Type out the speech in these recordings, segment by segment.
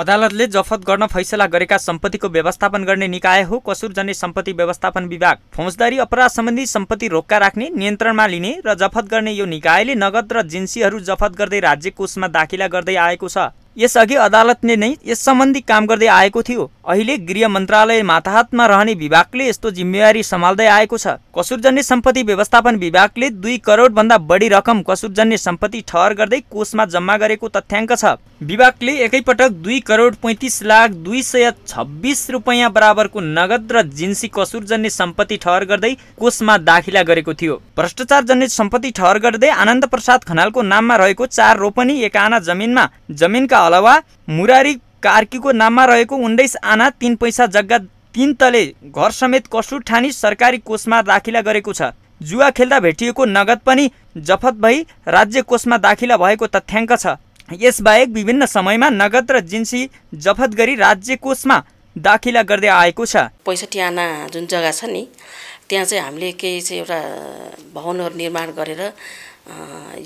अदालतले जफत गर्न फैसला गरेका सम्पत्तिको व्यवस्थापन गर्ने निकाय हो कसुरजन्य सम्पत्ति व्यवस्थापन विभाग फौजदारी अपराध सम्बन्धी सम्पत्ति रोक्का राख्ने नियन्त्रणमा लिने र जफत गर्ने यो निकायले नगद र जिन्सीहरू जफत गर्दै राज्य कोषमा दाखिला गर्दै आएको छ यसअघि अदालतले नै यस सम्बन्धी काम गर्दै आएको थियो अहिले गृह मन्त्रालय माताहातमा रहने विभागले यस्तो जिम्मेवारी सम्हाल्दै आएको छ कसुरजन्य सम्पत्ति व्यवस्थापन विभागले दुई करोडभन्दा बढी रकम कसुरजन्य सम्पत्ति ठहर गर्दै कोषमा जम्मा गरेको तथ्याङ्क छ विभागले एकैपटक दुई करोड पैँतिस लाख दुई सय छब्बिस रुपियाँ बराबरको नगद र जिन्सी कसुरजन्य सम्पत्ति ठहर गर्दै कोषमा दाखिला गरेको थियो भ्रष्टाचारजन्य सम्पत्ति ठहर गर्दै आनन्द प्रसाद खनालको नाममा रहेको चार रोपनी एक आना जमिनमा जमिनका हलवा मुरारी कार्कीको नाममा रहेको उन्नाइस आना तिन पैसा जग्गा तिन तले घर समेत कसु ठानी सरकारी कोषमा दाखिला गरेको छ जुवा खेल्दा भेटिएको नगद पनि जफत भई राज्य कोषमा दाखिला भएको तथ्याङ्क छ यसबाहेक विभिन्न समयमा नगद र जिन्सी जफत गरी राज्य कोषमा दाखिला गर्दै आएको छ पैँसठी आना जुन जग्गा छ नि त्यहाँ चाहिँ हामीले केही चाहिँ एउटा भवनहरू निर्माण गरेर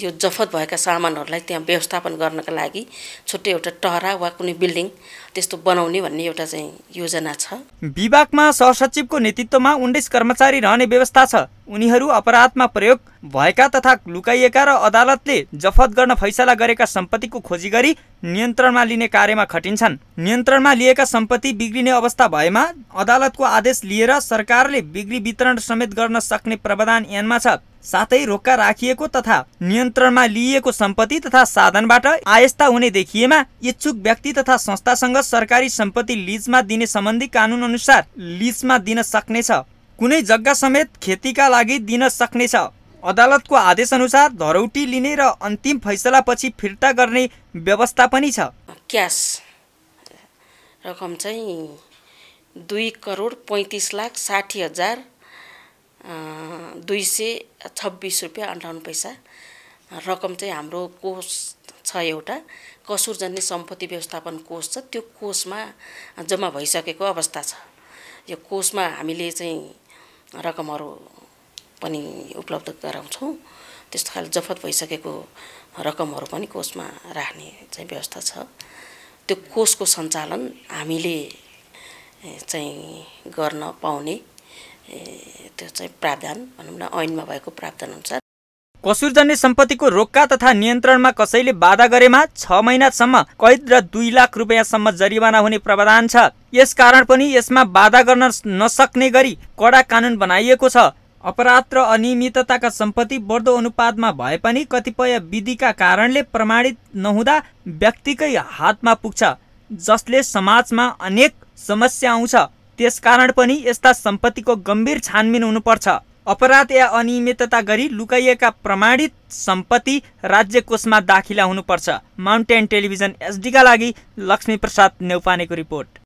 यो जफत भएका सामानहरूलाई त्यहाँ व्यवस्थापन गर्नका लागि छुट्टै एउटा टहरा वा कुनै बिल्डिङ त्यस्तो बनाउने भन्ने एउटा चाहिँ योजना छ विभागमा सहसचिवको नेतृत्वमा उन्नाइस कर्मचारी रहने व्यवस्था छ उनीहरू अपराधमा प्रयोग भएका तथा लुकाइएका र अदालतले जफत गर्न फैसला गरेका सम्पत्तिको खोजी गरी नियन्त्रणमा लिने कार्यमा खटिन्छन् नियन्त्रणमा लिएका सम्पत्ति बिग्रिने अवस्था भएमा अदालतको आदेश लिएर सरकारले बिग्री वितरण समेत गर्न सक्ने प्रावधान ऐनमा छ साथै रोक्का राखिएको तथा नियन्त्रणमा लिइएको सम्पत्ति तथा साधनबाट आयस्ता हुने देखिएमा इच्छुक व्यक्ति तथा संस्थासँग सरकारी सम्पत्ति लिजमा दिने सम्बन्धी कानुन अनुसार लिजमा दिन सक्नेछ कुनै जग्गा समेत खेतीका लागि दिन सक्नेछ अदालतको आदेश अनुसार धरौटी लिने र अन्तिम फैसलापछि फिर्ता गर्ने व्यवस्था पनि छ क्यास रकम चाहिँ दुई करोड पैँतिस लाख साठी हजार दुई सय छब्बिस रुपियाँ अन्ठाउन्न पैसा रकम चाहिँ हाम्रो कोष छ एउटा कसुरजन्य सम्पत्ति व्यवस्थापन कोष छ त्यो कोषमा जम्मा भइसकेको अवस्था छ यो कोषमा हामीले चाहिँ रकमहरू पनि उपलब्ध गराउँछौँ त्यस्तो खाले जफत भइसकेको रकमहरू पनि कोषमा राख्ने चाहिँ व्यवस्था छ त्यो कोषको सञ्चालन हामीले चाहिँ गर्न पाउने त्यो चाहिँ प्रावधान भनौँ न ऐनमा भएको प्रावधान अनुसार कसुरजन्य सम्पत्तिको रोक्का तथा नियन्त्रणमा कसैले बाधा गरेमा छ महिनासम्म कैद र दुई लाख रुपियाँसम्म जरिवाना हुने प्रावधान छ यस कारण पनि यसमा बाधा गर्न नसक्ने गरी कडा कानुन बनाइएको छ अपराध र अनियमितताका सम्पत्ति बढ्दो अनुपातमा भए पनि कतिपय विधिका कारणले प्रमाणित नहुँदा व्यक्तिकै हातमा पुग्छ जसले समाजमा अनेक समस्या आउँछ त्यसकारण पनि यस्ता सम्पत्तिको गम्भीर छानबिन हुनुपर्छ अपराध या अनियमितता गरी लुकाइएका प्रमाणित सम्पत्ति राज्य कोषमा दाखिला हुनुपर्छ माउन्टेन टेलिभिजन एसडीका लागि लक्ष्मीप्रसाद नेउपानेको रिपोर्ट